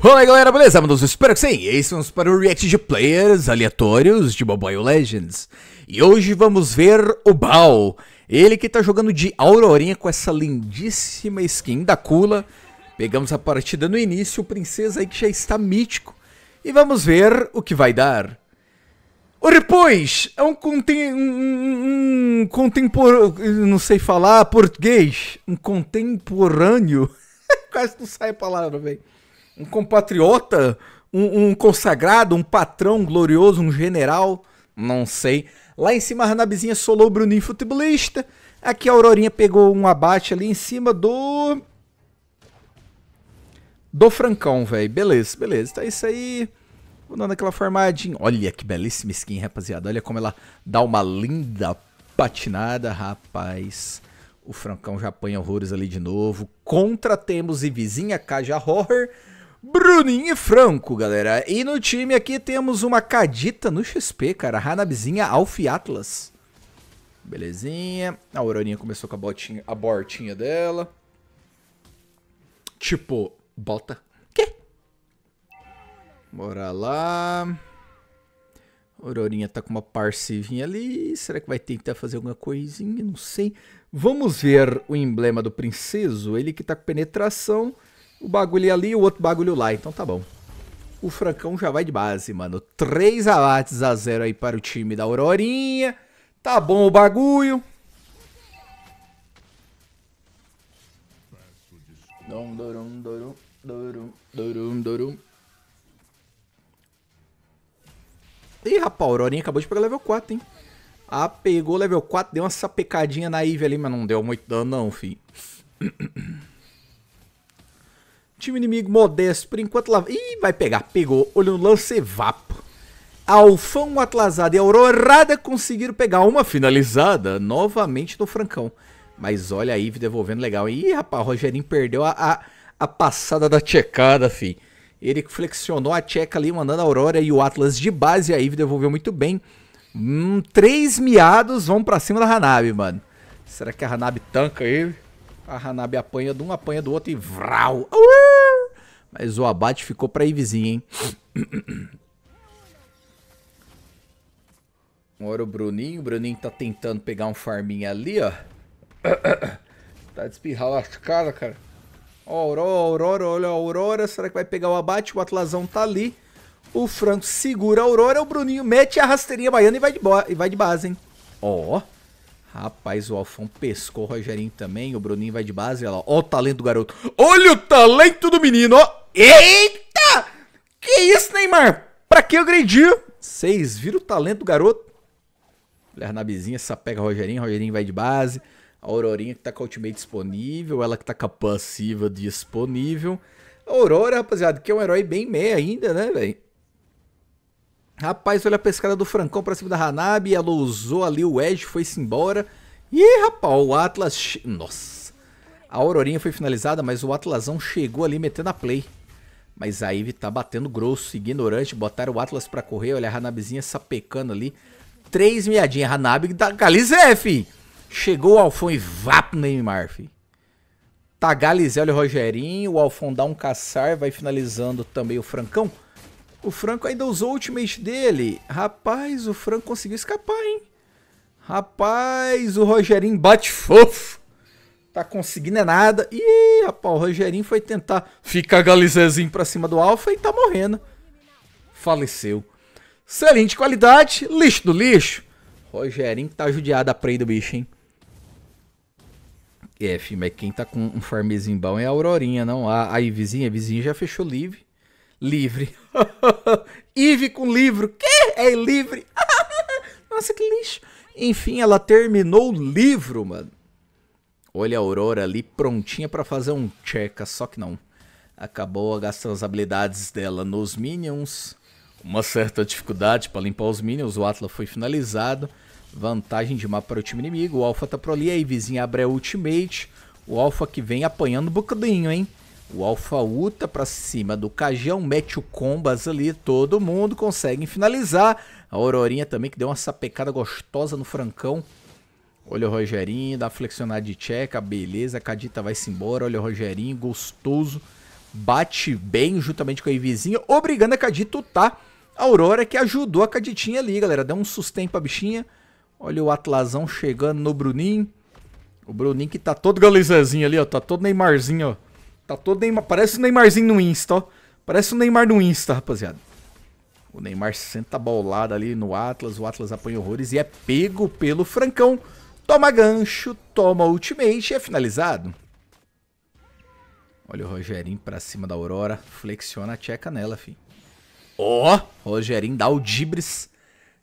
Olá galera, beleza? Manos, espero que sim! E aí, vamos para o react de players aleatórios de Mobile Legends. E hoje vamos ver o Bao, ele que tá jogando de Aurorinha com essa lindíssima skin da Kula. Pegamos a partida no início, o Princesa aí que já está mítico. E vamos ver o que vai dar. O depois é um, contem um, um contempor... não sei falar português, um contemporâneo. Quase não sai a palavra, velho um compatriota, um, um, consagrado, um patrão glorioso, um general, não sei. Lá em cima a Ranabizinha solou o Bruninho futebolista. Aqui a Aurorinha pegou um abate ali em cima do... Do Francão, velho. Beleza, beleza. Então é isso aí. Vou dando aquela formadinha. Olha que belíssima skin, rapaziada. Olha como ela dá uma linda patinada, rapaz. O Francão já apanha horrores ali de novo. Contra temos e vizinha Caja Horror. Bruninho e Franco, galera. E no time aqui temos uma Cadita no XP, cara. Hanabzinha Alf Atlas. Belezinha. A Aurorinha começou com a, botinha, a bortinha dela. Tipo, bota. Quê? Bora lá. A Aurorinha tá com uma parcivinha ali. Será que vai tentar fazer alguma coisinha? Não sei. Vamos ver o emblema do princeso. Ele que tá com penetração. O bagulho é ali e o outro bagulho lá, então tá bom. O Francão já vai de base, mano. 3 abates a 0 aí para o time da Aurorinha. Tá bom o bagulho. Ih, rapaz, a Aurorinha acabou de pegar level 4, hein? Ah, pegou level 4, deu uma sapecadinha na Ivy ali, mas não deu muito dano não, fi. Time inimigo modesto, por enquanto lá. Ih, vai pegar, pegou. Olho no lance vapo. Alfão Atlasada e Aurorada conseguiram pegar uma finalizada novamente no Francão. Mas olha a Ive devolvendo legal. Ih, rapaz, o Rogerinho perdeu a, a, a passada da checada, fi. Ele flexionou a checa ali, mandando a Aurora e o Atlas de base. A Ive devolveu muito bem. Hum, três miados vão pra cima da Hanabi, mano. Será que a Hanabi tanca aí? A Hanabi apanha de um, apanha do outro e vral. Uh! Mas o abate ficou pra vizinho, hein? Ora o Bruninho. O Bruninho tá tentando pegar um farminho ali, ó. Tá de espirrar lascada, cara. Aurora, Aurora, olha a Aurora. Será que vai pegar o abate? O Atlasão tá ali. O Franco segura a Aurora. O Bruninho mete a rasteirinha baiana e vai de, e vai de base, hein? Ó. Oh. Rapaz, o Alfão pescou o Rogerinho também. O Bruninho vai de base. Olha lá. Ó o talento do garoto. Olha o talento do menino, ó. Eita! Que isso, Neymar? Pra que agredi? Vocês viram o talento do garoto? Olhar na pega o Rogerinho, Rogerinho vai de base. A Aurorinha que tá com a ultimate disponível, ela que tá com a passiva disponível. A Aurora, rapaziada, que é um herói bem meia ainda, né, velho? Rapaz, olha a pescada do Francão pra cima da Hanabi, ela usou ali o Edge, foi-se embora. Ih, rapaz, o Atlas... Nossa! A Aurorinha foi finalizada, mas o Atlasão chegou ali metendo a play. Mas a Ivy tá batendo grosso, ignorante. Botaram o Atlas pra correr. Olha a Hanabizinha sapecando ali. Três miadinhas. Hanabi da tá Galizé, fi. Chegou o Alfon e vap no Neymar, fi. Tá Galizé, olha o Rogerinho. O Alfon dá um caçar. Vai finalizando também o Francão. O Franco ainda usou o ultimate dele. Rapaz, o Franco conseguiu escapar, hein? Rapaz, o Rogerinho bate fofo tá conseguindo é nada. E rapaz, o Rogerinho foi tentar ficar galizezinho pra cima do Alfa e tá morrendo. Faleceu. Excelente qualidade, lixo do lixo. Rogerinho que tá judiado a prey do bicho, hein? É, filho, mas quem tá com um farmezinho bom é a Aurorinha, não? A, a vizinha a já fechou livre. Livre. Ive com livro. Que? É livre. Nossa, que lixo. Enfim, ela terminou o livro, mano. Olha a Aurora ali prontinha para fazer um checa, só que não. Acabou gastando as habilidades dela nos minions. Uma certa dificuldade para limpar os minions, o Atlas foi finalizado. Vantagem de mapa para o time inimigo, o Alpha tá por ali, aí vizinho abre a ultimate. O Alpha que vem apanhando um bocadinho, hein? O Alpha Uta pra cima do Cajão, mete o combas ali, todo mundo consegue finalizar. A Aurorinha também que deu uma sapecada gostosa no Francão. Olha o Rogerinho, dá flexionada de tcheca, beleza. Cadita vai-se embora. Olha o Rogerinho, gostoso. Bate bem juntamente com a Ivizinha, obrigando a Cadita tá. A Aurora que ajudou a Caditinha ali, galera. Deu um sustento pra bichinha. Olha o Atlasão chegando no Bruninho. O Bruninho que tá todo galizazinho ali, ó. Tá todo Neymarzinho, ó. Tá todo Neymar. Parece o Neymarzinho no Insta, ó. Parece o Neymar no Insta, rapaziada. O Neymar senta a bolada ali no Atlas. O Atlas apanha horrores e é pego pelo Francão. Toma gancho, toma ultimate e é finalizado. Olha o Rogerinho pra cima da Aurora. Flexiona a tcheca nela, fi. Ó! Oh, Rogerinho dá o Dibris.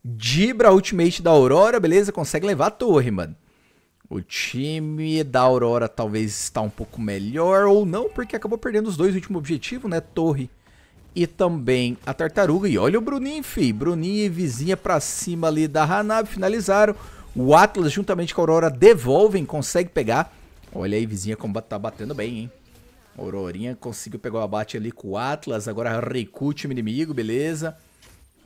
Dibra ultimate da Aurora, beleza? Consegue levar a torre, mano. O time da Aurora talvez está um pouco melhor ou não, porque acabou perdendo os dois últimos objetivos, né? Torre e também a tartaruga. E olha o Bruninho, fi. Bruninho e vizinha pra cima ali da Hanabi finalizaram. O Atlas, juntamente com a Aurora, devolvem, consegue pegar. Olha aí, vizinha, como tá batendo bem, hein? A Aurorinha conseguiu pegar o abate ali com o Atlas. Agora recua o time inimigo, beleza.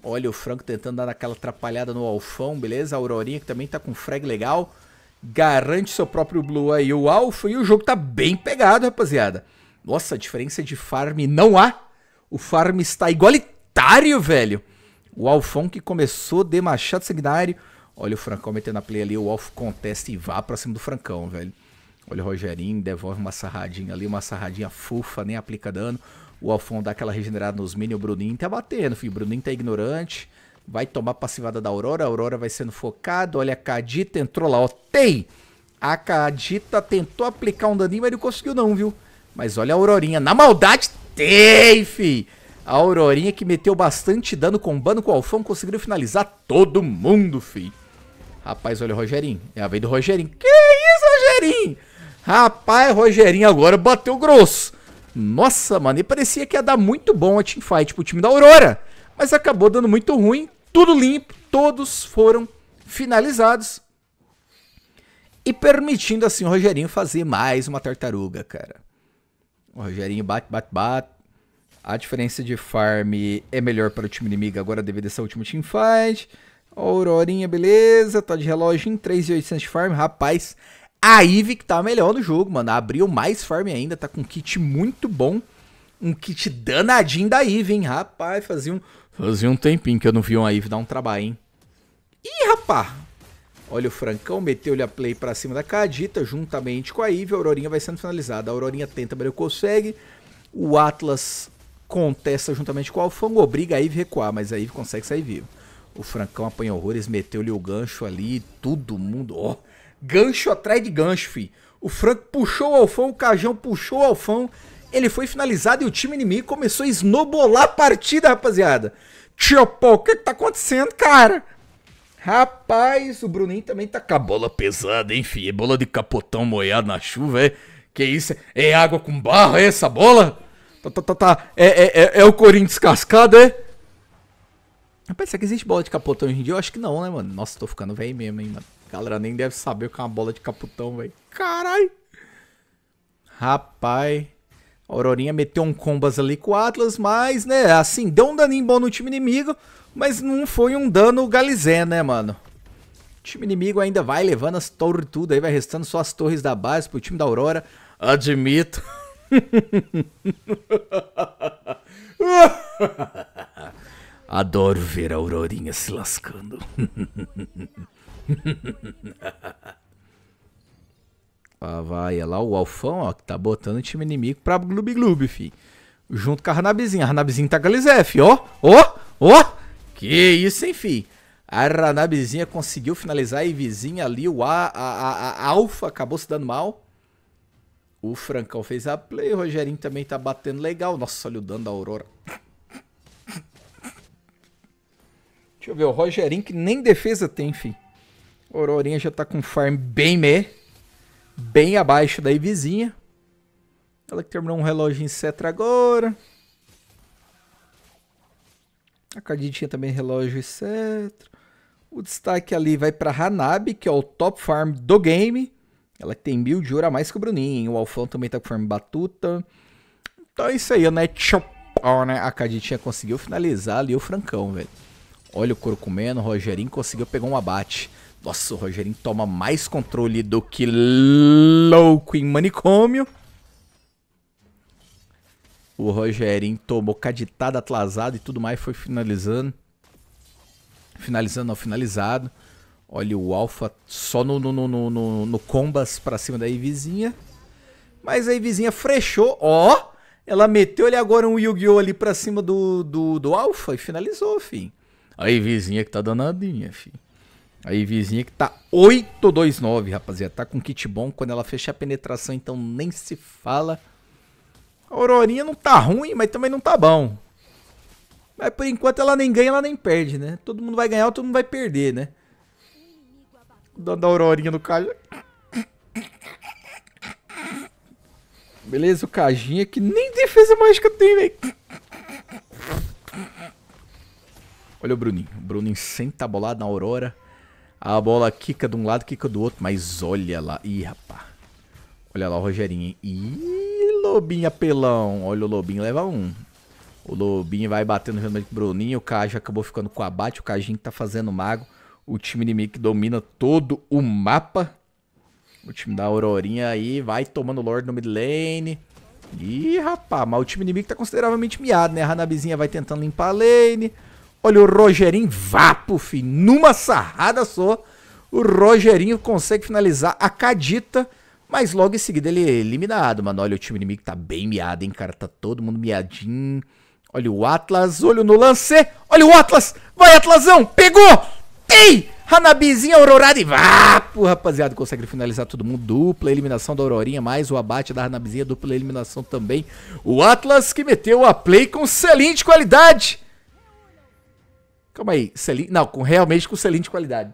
Olha o Franco tentando dar aquela atrapalhada no Alfão, beleza. A Aurorinha que também tá com frag legal. Garante seu próprio Blue aí, o Alfa. E o jogo tá bem pegado, rapaziada. Nossa, a diferença de farm não há. O farm está igualitário, velho. O Alfão que começou de Machado Sanguinário Olha o Francão metendo a play ali, o Alf contesta e vá pra cima do Francão, velho. Olha o Rogerinho, devolve uma sarradinha ali, uma sarradinha fofa, nem aplica dano. O Alfon dá aquela regenerada nos mini, o Bruninho tá batendo, filho. O Bruninho tá ignorante. Vai tomar passivada da Aurora, a Aurora vai sendo focado. Olha, a Cadita entrou lá, ó. Tem! A Cadita tentou aplicar um daninho, mas não conseguiu não, viu? Mas olha a Aurorinha, na maldade, tem, fi! A Aurorinha que meteu bastante dano combando com o Alfão, conseguiu finalizar todo mundo, fi. Rapaz, olha o Rogerinho. É a vez do Rogerinho. Que isso, Rogerinho? Rapaz, Rogerinho agora bateu grosso. Nossa, mano, e parecia que ia dar muito bom a teamfight pro time da Aurora. Mas acabou dando muito ruim. Tudo limpo, todos foram finalizados. E permitindo assim o Rogerinho fazer mais uma tartaruga, cara. O Rogerinho bate, bate, bate. A diferença de farm é melhor para o time inimigo agora devido a essa última teamfight. fight. Aurorinha, beleza. Tá de relógio em 3.800 de farm. Rapaz, a Ivy que tá melhor no jogo, mano. Abriu mais farm ainda, tá com um kit muito bom. Um kit danadinho da Ivy, hein? Rapaz, fazia um, fazia um tempinho que eu não vi uma Ivy dar um trabalho, hein? Ih, rapá! Olha o Francão, meteu-lhe a play pra cima da Cadita, juntamente com a Ivy. A Aurorinha vai sendo finalizada. A Aurorinha tenta, mas não consegue. O Atlas contesta juntamente com o Alfão, obriga a Ivy recuar, mas a Ivy consegue sair vivo. O Francão apanhou horrores, meteu-lhe o gancho ali, todo mundo, ó. Gancho atrás de gancho, fi. O Franco puxou o alfão, o Cajão puxou o alfão. Ele foi finalizado e o time inimigo começou a esnobolar a partida, rapaziada. Tio, o que que tá acontecendo, cara? Rapaz, o Bruninho também tá com a bola pesada, hein, fi. É bola de capotão molhado na chuva, é? Que isso? É água com barro, é essa bola? Tá, tá, tá, tá. É, é, é, é o Corinthians cascado, é? Rapaz, será que existe bola de capotão hoje em dia? Eu acho que não, né, mano? Nossa, tô ficando velho mesmo, hein, mano. galera nem deve saber o que é uma bola de capotão, velho. Caralho! Rapaz. A Aurorinha meteu um combas ali com o Atlas, mas, né, assim, deu um daninho bom no time inimigo, mas não foi um dano galizé, né, mano? O time inimigo ainda vai levando as torres tudo aí, vai restando só as torres da base pro time da Aurora. Admito. Adoro ver a Aurorinha se lascando. Lá ah, vai, olha é lá o Alfão, ó, que tá botando o time inimigo pra Gloob Gloob, fi. Junto com a Hanabizinha. A Hanabizinha tá com a Lizef, ó, ó, ó. Que isso, hein, fi. A Hanabizinha conseguiu finalizar e vizinha ali, o A, a, a, a Alfa acabou se dando mal. O Francão fez a play, o Rogerinho também tá batendo legal. Nossa, olha o dano da Aurora. Deixa eu ver, o Rogerinho que nem defesa tem, fi. O Aurorinha já tá com farm bem me, Bem abaixo da vizinha. Ela que terminou um relógio em Cetra agora. A Carditinha também relógio e Cetra. O destaque ali vai pra Hanabi, que é o top farm do game. Ela que tem mil de ouro a mais que o Bruninho. O Alfão também tá com farm batuta. Então é isso aí, né? Tchau, né? A Carditinha conseguiu finalizar ali o Francão, velho. Olha o couro comendo, o Rogerinho conseguiu pegar um abate. Nossa, o Rogerinho toma mais controle do que louco em manicômio. O Rogerinho tomou caditada atrasado e tudo mais, foi finalizando. Finalizando, não, finalizado. Olha o Alpha só no, no, no, no, no combas pra cima da Ivizinha. Mas a Ivizinha frechou, ó! Ela meteu ele agora um Yu-Gi-Oh! ali pra cima do, do, do Alpha e finalizou, fim. Aí vizinha que tá danadinha, filho. Aí vizinha que tá 829, rapaziada. Tá com kit bom. Quando ela fecha a penetração, então nem se fala. A Aurorinha não tá ruim, mas também não tá bom. Mas por enquanto ela nem ganha, ela nem perde, né? Todo mundo vai ganhar ou todo mundo vai perder, né? Dando a Aurorinha no caixa. Beleza, o Cajinha que nem defesa mágica tem, velho. Olha o Bruninho. O Bruninho senta a bolada na Aurora. A bola quica de um lado, quica do outro. Mas olha lá. Ih, rapá. Olha lá o Rogerinho, hein? Ih, Lobinho apelão. Olha o Lobinho, leva um. O Lobinho vai batendo realmente com o Bruninho. O Kaj acabou ficando com o abate. O Cajinho tá fazendo mago. O time inimigo que domina todo o mapa. O time da Aurorinha aí vai tomando Lorde no mid lane. Ih, rapá, mas o time inimigo tá consideravelmente miado, né? A Hanabizinha vai tentando limpar a lane. Olha, o Rogerinho vapo, filho. Numa sarrada só, o Rogerinho consegue finalizar a cadita, mas logo em seguida ele é eliminado, mano. Olha, o time inimigo tá bem miado, hein, cara? Tá todo mundo miadinho. Olha o Atlas, olho no lance. Olha o Atlas! Vai, Atlasão! Pegou! Ei! Hanabizinha Aurorada e vapo, rapaziada. Consegue finalizar todo mundo. Dupla eliminação da Aurorinha, mais o abate da Hanabizinha. Dupla eliminação também. O Atlas que meteu a play com selinho de qualidade. Calma aí, selinho. Não, com, realmente com selinho de qualidade.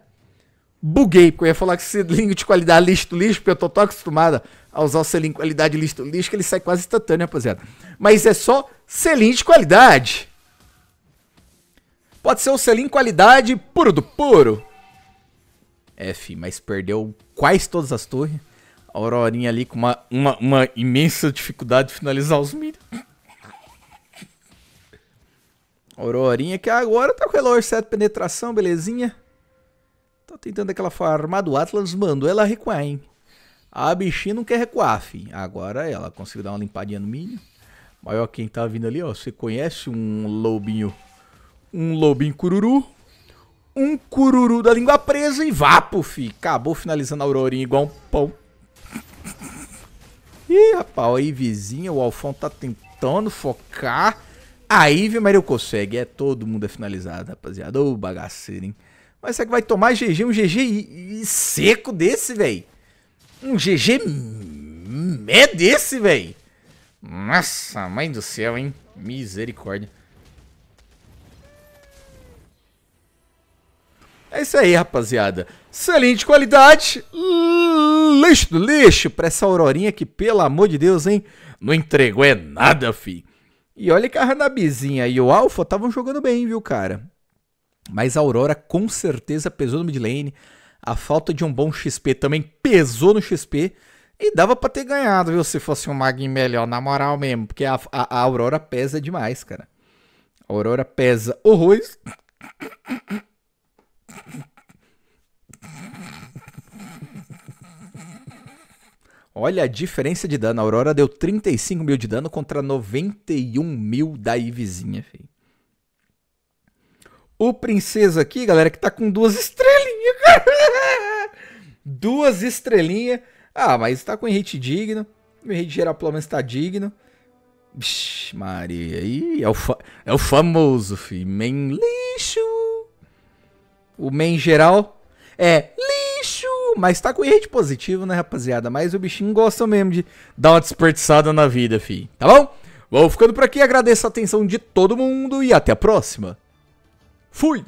Buguei, porque eu ia falar que selinho de qualidade lixo lixo, porque eu tô tão acostumada a usar o selinho de qualidade lixo lixo que ele sai quase instantâneo, rapaziada. Mas é só selinho de qualidade. Pode ser o selinho qualidade puro do puro. É, fi, mas perdeu quase todas as torres. A Aurorinha ali com uma, uma, uma imensa dificuldade de finalizar os minions. Aurorinha que agora tá com o relógio certo penetração, belezinha. Tá tentando aquela farmada. O Atlas mandou ela recuar, hein? A bichinha não quer recuar, fi. Agora ela conseguiu dar uma limpadinha no mínimo. Maior quem tá vindo ali, ó. Você conhece um lobinho? Um lobinho cururu. Um cururu da língua presa e vapo, fi. Acabou finalizando a Aurorinha igual um pão. Ih, rapaz, aí vizinha, o Alfão tá tentando focar. Aí, viu, Mario consegue. É todo mundo é finalizado, rapaziada. Ô, bagaceiro, hein? Mas será que vai tomar GG? Um GG seco desse, velho? Um GG é desse, velho? Nossa, mãe do céu, hein? Misericórdia. É isso aí, rapaziada. Excelente qualidade. Lixo do lixo pra essa aurorinha que, pelo amor de Deus, hein? Não entregou é nada, filho. E olha que a Hanabizinha e o Alpha estavam jogando bem, viu, cara? Mas a Aurora com certeza pesou no mid lane. A falta de um bom XP também pesou no XP. E dava para ter ganhado, viu? Se fosse um Magin melhor, na moral mesmo. Porque a, a, a Aurora pesa demais, cara. A Aurora pesa horrores. Olha a diferença de dano. A Aurora deu 35 mil de dano contra 91 mil da Ivizinha, filho. O Princesa aqui, galera, que tá com duas estrelinhas, cara. Duas estrelinhas. Ah, mas tá com hit digno. O hit geral pelo menos tá digno. Vixe, Maria. Ih, é o, é o famoso, fi. Men lixo. O men geral é lixo mas tá com rate positivo, né, rapaziada? Mas o bichinho gosta mesmo de dar uma desperdiçada na vida, fi. Tá bom? Vou ficando por aqui, agradeço a atenção de todo mundo e até a próxima. Fui!